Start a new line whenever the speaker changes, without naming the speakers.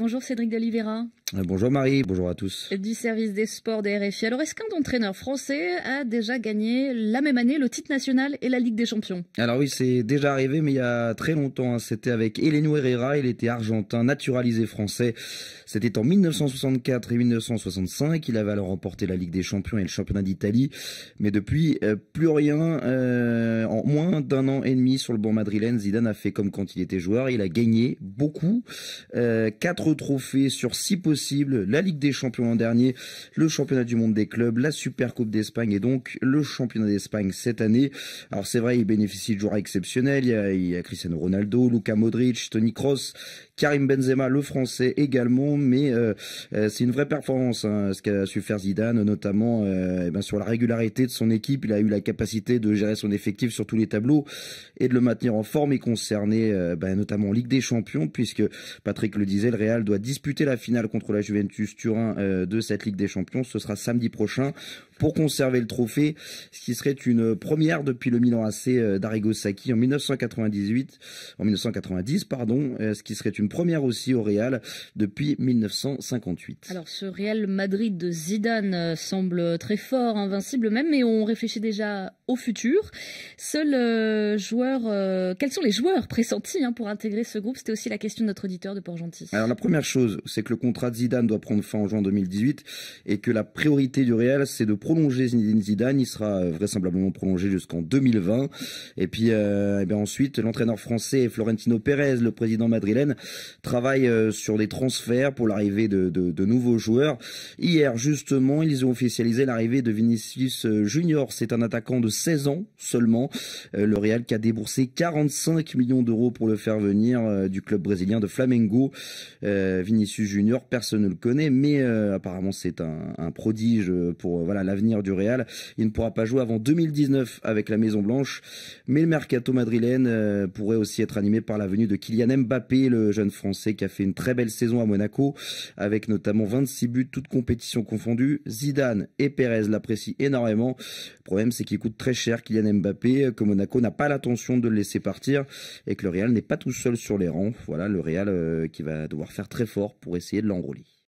Bonjour Cédric Dalivera.
Euh, bonjour Marie, bonjour à tous.
Du service des sports des RFI. Alors est-ce qu'un entraîneur français a déjà gagné la même année le titre national et la Ligue des Champions
Alors oui, c'est déjà arrivé, mais il y a très longtemps. Hein. C'était avec Elenu Herrera, il était argentin, naturalisé français. C'était en 1964 et 1965. Il avait alors remporté la Ligue des Champions et le championnat d'Italie. Mais depuis, euh, plus rien. Euh, moins d'un an et demi sur le banc madrilène, Zidane a fait comme quand il était joueur. Il a gagné beaucoup. Euh, quatre trophées sur six possibles. La Ligue des Champions l'an dernier, le championnat du monde des clubs, la Super Coupe d'Espagne et donc le championnat d'Espagne cette année. Alors c'est vrai, il bénéficie de joueurs exceptionnels. Il y, a, Cristiano Ronaldo, Luca Modric, Tony Kroos, Karim Benzema, le français également. Mais euh, euh, c'est une vraie performance hein, ce qu'a su faire Zidane, notamment euh, eh ben, sur la régularité de son équipe. Il a eu la capacité de gérer son effectif, sur tous les tableaux et de le maintenir en forme et concerner euh, bah, notamment Ligue des Champions puisque Patrick le disait, le Real doit disputer la finale contre la Juventus Turin euh, de cette Ligue des Champions. Ce sera samedi prochain pour conserver le trophée, ce qui serait une première depuis le Milan AC euh, d'Arrigo Sacchi en 1998, en 1990 pardon, euh, ce qui serait une première aussi au Real depuis 1958.
Alors ce Real Madrid de Zidane euh, semble très fort, invincible même, mais on réfléchit déjà au futur. seuls joueur, quels sont les joueurs pressentis hein, pour intégrer ce groupe C'était aussi la question de notre auditeur de Port-Gentil.
Alors la première chose, c'est que le contrat de Zidane doit prendre fin en juin 2018 et que la priorité du Real, c'est de prolonger Zidane. Il sera euh, vraisemblablement prolongé jusqu'en 2020. Et puis, euh, ben ensuite, l'entraîneur français Florentino Pérez, le président madrilène, travaille euh, sur des transferts pour l'arrivée de, nouveaux joueurs. Hier, justement, ils ont officialisé l'arrivée de Vinicius Junior. C'est un attaquant de 16 ans seulement. Le Real qui a déboursé 45 millions d'euros pour le faire venir du club brésilien de Flamengo. Vinicius Junior, personne ne le connaît, mais apparemment c'est un, un prodige pour voilà la du Real. Il ne pourra pas jouer avant 2019 avec la Maison Blanche, mais le mercato madrilène euh, pourrait aussi être animé par la venue de Kylian Mbappé, le jeune Français qui a fait une très belle saison à Monaco, avec notamment 26 buts, toutes compétitions confondues. Zidane et Perez l'apprécient énormément. Le problème, c'est qu'il coûte très cher Kylian Mbappé, euh, que Monaco n'a pas l'intention de le laisser partir et que le Real n'est pas tout seul sur les rangs. Voilà le Real euh, qui va devoir faire très fort pour essayer de l'enrôler.